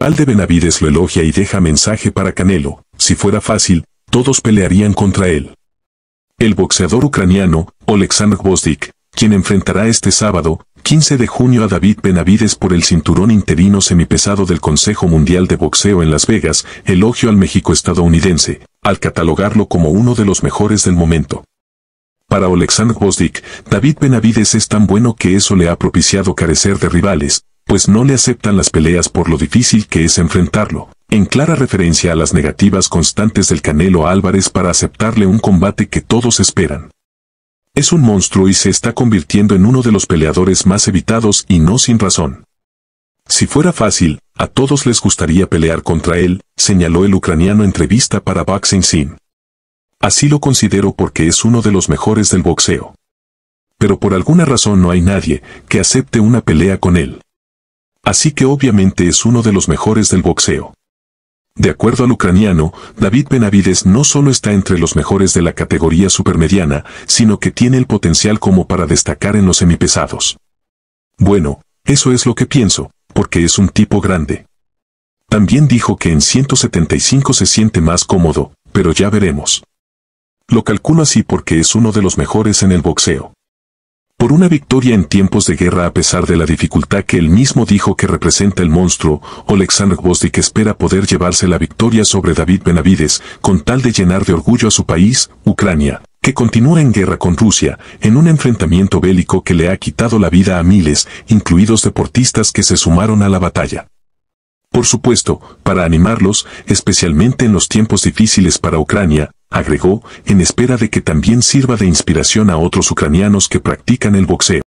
Valde Benavides lo elogia y deja mensaje para Canelo, si fuera fácil, todos pelearían contra él. El boxeador ucraniano, Oleksandr Bosdik, quien enfrentará este sábado, 15 de junio a David Benavides por el cinturón interino semipesado del Consejo Mundial de Boxeo en Las Vegas, elogio al México estadounidense, al catalogarlo como uno de los mejores del momento. Para Oleksandr Bosdik, David Benavides es tan bueno que eso le ha propiciado carecer de rivales, pues no le aceptan las peleas por lo difícil que es enfrentarlo, en clara referencia a las negativas constantes del Canelo Álvarez para aceptarle un combate que todos esperan. Es un monstruo y se está convirtiendo en uno de los peleadores más evitados y no sin razón. Si fuera fácil, a todos les gustaría pelear contra él, señaló el ucraniano entrevista para Boxing Sin. Así lo considero porque es uno de los mejores del boxeo. Pero por alguna razón no hay nadie que acepte una pelea con él así que obviamente es uno de los mejores del boxeo. De acuerdo al ucraniano, David Benavides no solo está entre los mejores de la categoría supermediana, sino que tiene el potencial como para destacar en los semipesados. Bueno, eso es lo que pienso, porque es un tipo grande. También dijo que en 175 se siente más cómodo, pero ya veremos. Lo calculo así porque es uno de los mejores en el boxeo por una victoria en tiempos de guerra a pesar de la dificultad que él mismo dijo que representa el monstruo, Oleksandr que espera poder llevarse la victoria sobre David Benavides, con tal de llenar de orgullo a su país, Ucrania, que continúa en guerra con Rusia, en un enfrentamiento bélico que le ha quitado la vida a miles, incluidos deportistas que se sumaron a la batalla. Por supuesto, para animarlos, especialmente en los tiempos difíciles para Ucrania, agregó, en espera de que también sirva de inspiración a otros ucranianos que practican el boxeo.